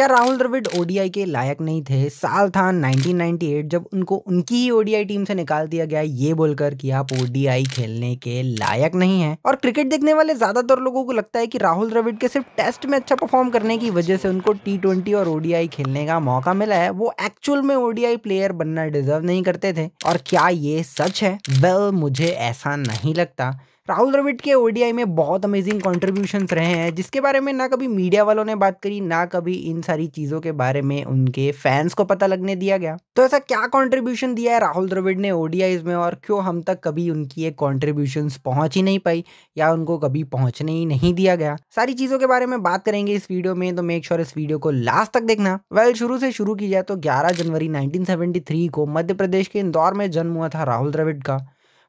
क्या राहुल द्रविड ओडीआई के लायक नहीं थे साल था 1998 जब उनको उनकी ही ओडीआई टीम से निकाल दिया गया ये बोलकर कि आप ओडीआई खेलने के लायक नहीं हैं और क्रिकेट देखने वाले ज्यादातर लोगों को लगता है कि राहुल द्रविड के सिर्फ टेस्ट में अच्छा परफॉर्म करने की वजह से उनको टी और ओडीआई खेलने का मौका मिला है वो एक्चुअल में ओडीआई प्लेयर बनना डिजर्व नहीं करते थे और क्या ये सच है वेल well, मुझे ऐसा नहीं लगता राहुल द्रविड के ओडीआई में बहुत अमेजिंग कॉन्ट्रीब्यूशन रहे हैं जिसके बारे में ना कभी मीडिया वालों ने बात करी ना कभी इन सारी चीज़ों के बारे में उनके फैंस को पता लगने दिया गया तो ऐसा क्या कॉन्ट्रीब्यूशन दिया है राहुल द्रविड ने ओडीआई में और क्यों हम तक कभी उनकी ये कॉन्ट्रीब्यूशन पहुंच ही नहीं पाई या उनको कभी पहुंचने ही नहीं दिया गया सारी चीज़ों के बारे में बात करेंगे इस वीडियो में तो मेक श्योर इस वीडियो को लास्ट तक देखना वेल शुरू से शुरू की जाए तो ग्यारह जनवरी नाइनटीन को मध्य प्रदेश के इंदौर में जन्म हुआ था राहुल द्रविड का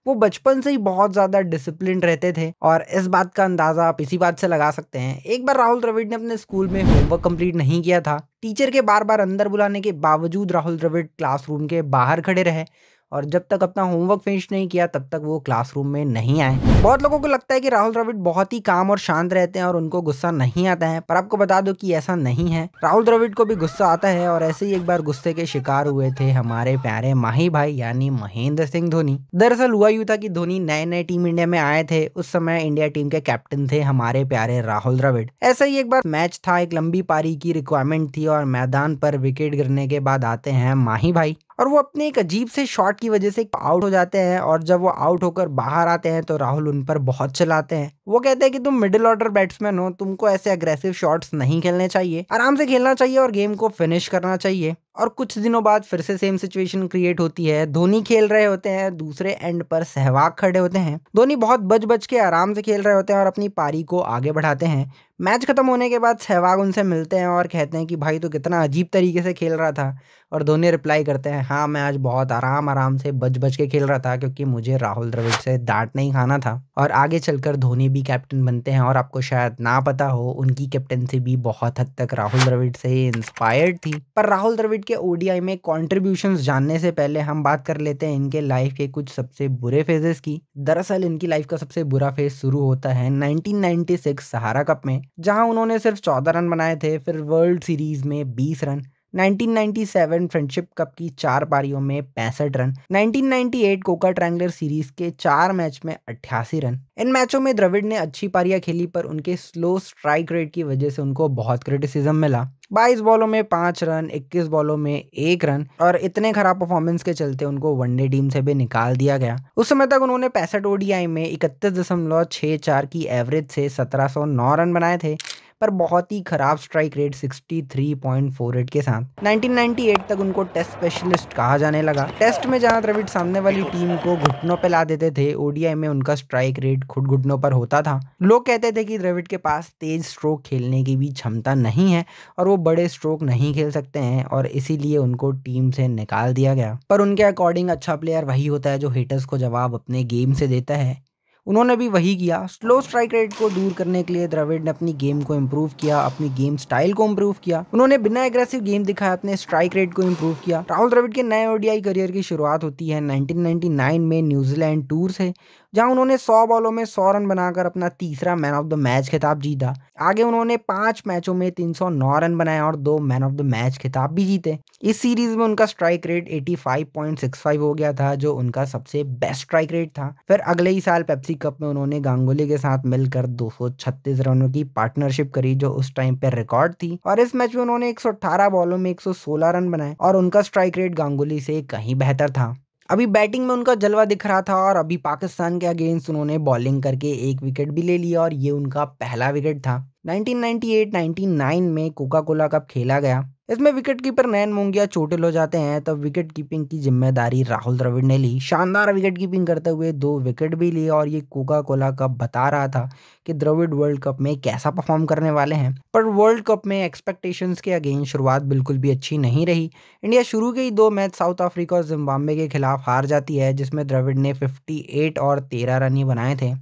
वो बचपन से ही बहुत ज़्यादा डिसिप्लिन रहते थे और इस बात का अंदाज़ा आप इसी बात से लगा सकते हैं एक बार राहुल द्रविड़ ने अपने स्कूल में होमवर्क कंप्लीट नहीं किया था टीचर के बार बार अंदर बुलाने के बावजूद राहुल द्रविड़ क्लासरूम के बाहर खड़े रहे और जब तक अपना होमवर्क फिनिश नहीं किया तब तक वो क्लासरूम में नहीं आए बहुत लोगों को लगता है कि राहुल द्रविड़ बहुत ही काम और शांत रहते हैं और उनको गुस्सा नहीं आता है पर आपको बता दो कि ऐसा नहीं है राहुल द्रविड़ को भी गुस्सा आता है और ऐसे ही एक बार गुस्से के शिकार हुए थे हमारे प्यारे माही भाई यानी महेंद्र सिंह धोनी दरअसल हुआ यू था की धोनी नए नए टीम इंडिया में आए थे उस समय इंडिया टीम के कैप्टन थे हमारे प्यारे राहुल द्रविड़ ऐसा ही एक बार मैच था एक लंबी पारी की रिक्वायरमेंट थी और मैदान पर विकेट गिरने के बाद आते हैं माही भाई और वो अपने एक अजीब से शॉट की वजह से आउट हो जाते हैं और जब वो आउट होकर बाहर आते हैं तो राहुल उन पर बहुत चलाते हैं वो कहते हैं कि तुम मिडिल ऑर्डर बैट्समैन हो तुमको ऐसे अग्रेसिव शॉट्स नहीं खेलने चाहिए आराम से खेलना चाहिए और गेम को फिनिश करना चाहिए और कुछ दिनों बाद फिर से सेम सिचुएशन क्रिएट होती है धोनी खेल रहे होते हैं दूसरे एंड पर सहवाग खड़े होते हैं धोनी बहुत बच बच के आराम से खेल रहे होते हैं और अपनी पारी को आगे बढ़ाते हैं मैच खत्म होने के बाद सहवाग उनसे मिलते हैं और कहते हैं कि भाई तो कितना अजीब तरीके से खेल रहा था और धोनी रिप्लाई करते हैं हाँ मैं आज बहुत आराम आराम से बच बच के खेल रहा था क्योंकि मुझे राहुल द्रविड़ से डांट नहीं खाना था और आगे चलकर धोनी भी कैप्टन बनते हैं और आपको शायद ना पता हो उनकी कैप्टनसी भी बहुत हद तक राहुल द्रविड़ से इंस्पायर्ड थी पर राहुल द्रविड़ क्रिकेट के ओडीआई में कॉन्ट्रीब्यूशन जानने से पहले हम बात कर लेते हैं इनके लाइफ के कुछ सबसे बुरे फेजेस की दरअसल इनकी लाइफ का सबसे बुरा फेज शुरू होता है 1996 सहारा कप में जहां उन्होंने सिर्फ 14 रन बनाए थे फिर वर्ल्ड सीरीज में 20 रन 1997 फ्रेंडशिप कप की चार पारियों में पैंसठ रन 1998 कोका ट्रैंगलर सीरीज के चार मैच में अट्ठासी रन इन मैचों में द्रविड़ ने अच्छी पारियां खेली पर उनके स्लो स्ट्राइक रेट की वजह से उनको बहुत क्रिटिसिज्म मिला 22 बॉलों में पांच रन 21 बॉलों में एक रन और इतने खराब परफॉर्मेंस के चलते उनको वनडे टीम से भी निकाल दिया गया उस समय तक उन्होंने पैंसठ ओडीआई में इकतीस दशमलव चार की एवरेज से सत्रह रन बनाए थे पर बहुत ही खराब स्ट्राइक रेट 63.48 के साथ 1998 तक उनको टेस्ट स्पेशलिस्ट कहा जाने लगा टेस्ट में जहां द्रविड सामने वाली टीम को घुटनों पर ला देते थे ओडीआई में उनका स्ट्राइक रेट खुद घुटनों पर होता था लोग कहते थे कि द्रविड के पास तेज स्ट्रोक खेलने की भी क्षमता नहीं है और वो बड़े स्ट्रोक नहीं खेल सकते हैं और इसीलिए उनको टीम से निकाल दिया गया पर उनके अकॉर्डिंग अच्छा प्लेयर वही होता है जो हिटर्स को जवाब अपने गेम से देता है उन्होंने भी वही किया स्लो स्ट्राइक रेट को दूर करने के लिए द्रविड ने अपनी गेम को इम्प्रूव किया अपनी गेम स्टाइल को इम्प्रूव किया उन्होंने बिना एग्रेसिव गेम दिखाया अपने स्ट्राइक रेट को इम्प्रूव किया राहुल द्रविड के नए ओडीआई करियर की शुरुआत होती है 1999 में न्यूजीलैंड टूर से जहां उन्होंने 100 बॉलों में 100 रन बनाकर अपना तीसरा मैन ऑफ द मैच खिताब जीता आगे उन्होंने पांच मैचों में 309 रन बनाए और दो मैन ऑफ द मैच खिताब भी जीते इस सीरीज में उनका स्ट्राइक रेट 85.65 हो गया था जो उनका सबसे बेस्ट स्ट्राइक रेट था फिर अगले ही साल पेप्सी रणजी कप में उन्होंने गांगुली के साथ मिलकर 236 रनों की पार्टनरशिप करी जो उस टाइम पे रिकॉर्ड थी और इस मैच में उन्होंने 118 बॉलों में 116 रन बनाए और उनका स्ट्राइक रेट गांगुली से कहीं बेहतर था अभी बैटिंग में उनका जलवा दिख रहा था और अभी पाकिस्तान के अगेंस्ट उन्होंने बॉलिंग करके एक विकेट भी ले लिया और ये उनका पहला विकेट था 1998-99 में कोका कोला कप खेला गया इसमें विकेट कीपर नयन मुंगिया चोटिल हो जाते हैं तब विकेट कीपिंग की जिम्मेदारी राहुल द्रविड़ ने ली शानदार विकेट कीपिंग करते हुए दो विकेट भी लिए और ये कोका कोला कप बता रहा था कि द्रविड़ वर्ल्ड कप में कैसा परफॉर्म करने वाले हैं पर वर्ल्ड कप में एक्सपेक्टेशंस के अगेन शुरुआत बिल्कुल भी अच्छी नहीं रही इंडिया शुरू के ही दो मैच साउथ अफ्रीका और जिम्बाब्वे के खिलाफ हार जाती है जिसमें द्रविड़ ने फिफ्टी और तेरह रन ही बनाए थे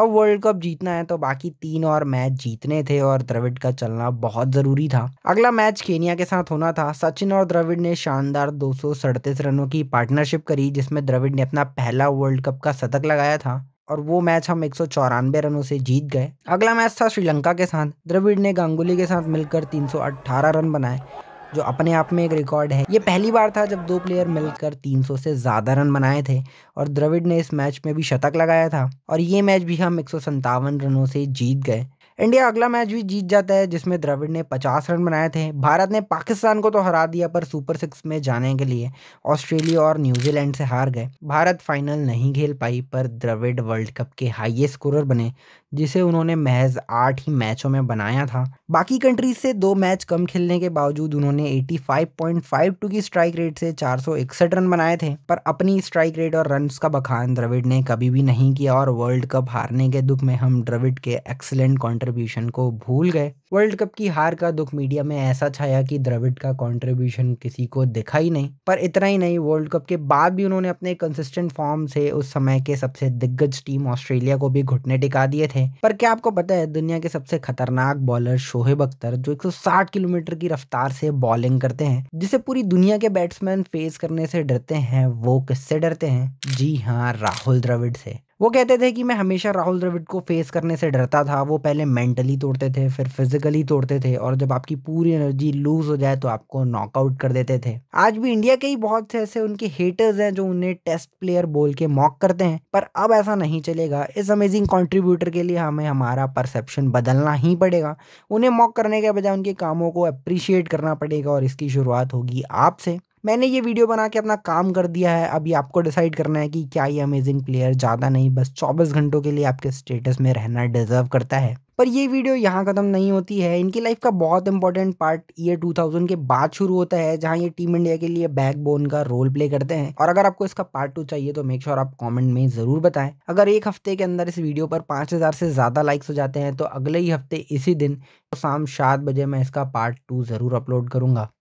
अब वर्ल्ड कप जीतना है तो बाकी तीन और मैच जीतने थे और द्रविड का चलना बहुत जरूरी था अगला मैच केनिया के साथ होना था सचिन और द्रविड ने शानदार दो रनों की पार्टनरशिप करी जिसमें द्रविड ने अपना पहला वर्ल्ड कप का शतक लगाया था और वो मैच हम एक रनों से जीत गए अगला मैच था श्रीलंका के साथ द्रविड ने गांगुली के साथ मिलकर 318 रन बनाए जो अपने आप में एक रिकॉर्ड है ये पहली बार था जब दो प्लेयर मिलकर 300 से ज़्यादा रन बनाए थे और द्रविड ने इस मैच में भी शतक लगाया था और ये मैच भी हम एक रनों से जीत गए इंडिया अगला मैच भी जीत जाता है जिसमें द्रविड़ ने 50 रन बनाए थे भारत ने पाकिस्तान को तो हरा दिया पर सुपर सिक्स में जाने के लिए ऑस्ट्रेलिया और न्यूजीलैंड से हार गए भारत फाइनल नहीं खेल पाई पर द्रविड़ वर्ल्ड कप के हाईएस्ट स्कोरर बने जिसे उन्होंने महज आठ ही मैचों में बनाया था बाकी कंट्रीज से दो मैच कम खेलने के बावजूद उन्होंने 85.52 की स्ट्राइक रेट से चार रन बनाए थे पर अपनी स्ट्राइक रेट और रन का बखान द्रविड ने कभी भी नहीं किया और वर्ल्ड कप हारने के दुख में हम द्रविड के एक्सलेंट कॉन्ट्रीब्यूशन को भूल गए वर्ल्ड कप की हार का दुख मीडिया में ऐसा छाया कि द्रविड का कंट्रीब्यूशन किसी को दिखा ही नहीं पर इतना ही नहीं वर्ल्ड कप के बाद भी उन्होंने अपने कंसिस्टेंट फॉर्म से उस समय के सबसे दिग्गज टीम ऑस्ट्रेलिया को भी घुटने टिका दिए थे पर क्या आपको पता है दुनिया के सबसे खतरनाक बॉलर शोहेब अख्तर जो 160 किलोमीटर की रफ्तार से बॉलिंग करते हैं जिसे पूरी दुनिया के बैट्समैन फेस करने से डरते हैं वो किससे डरते हैं जी हाँ राहुल द्रविड़ से वो कहते थे कि मैं हमेशा राहुल द्रविड़ को फेस करने से डरता था वो पहले मेंटली तोड़ते थे फिर फिजिकली तोड़ते थे और जब आपकी पूरी एनर्जी लूज हो जाए तो आपको नॉकआउट कर देते थे आज भी इंडिया के ही बहुत से ऐसे उनके हेटर्स हैं जो उन्हें टेस्ट प्लेयर बोल के मॉक करते हैं पर अब ऐसा नहीं चलेगा इस अमेजिंग कॉन्ट्रीब्यूटर के लिए हमें हमारा परसेप्शन बदलना ही पड़ेगा उन्हें मॉक करने के बजाय उनके कामों को अप्रिशिएट करना पड़ेगा और इसकी शुरुआत होगी आपसे मैंने ये वीडियो बना के अपना काम कर दिया है अभी आपको डिसाइड करना है कि क्या ये अमेजिंग प्लेयर ज़्यादा नहीं बस चौबीस घंटों के लिए आपके स्टेटस में रहना डिजर्व करता है पर ये वीडियो यहाँ ख़त्म नहीं होती है इनकी लाइफ का बहुत इंपॉर्टेंट पार्ट ये 2000 के बाद शुरू होता है जहाँ ये टीम इंडिया के लिए बैकबोन का रोल प्ले करते हैं और अगर आपको इसका पार्ट टू चाहिए तो मेक श्योर आप कमेंट में ज़रूर बताएं अगर एक हफ्ते के अंदर इस वीडियो पर 5000 से ज़्यादा लाइक्स हो जाते हैं तो अगले ही हफ्ते इसी दिन तो शाम सात बजे मैं इसका पार्ट टू ज़रूर अपलोड करूँगा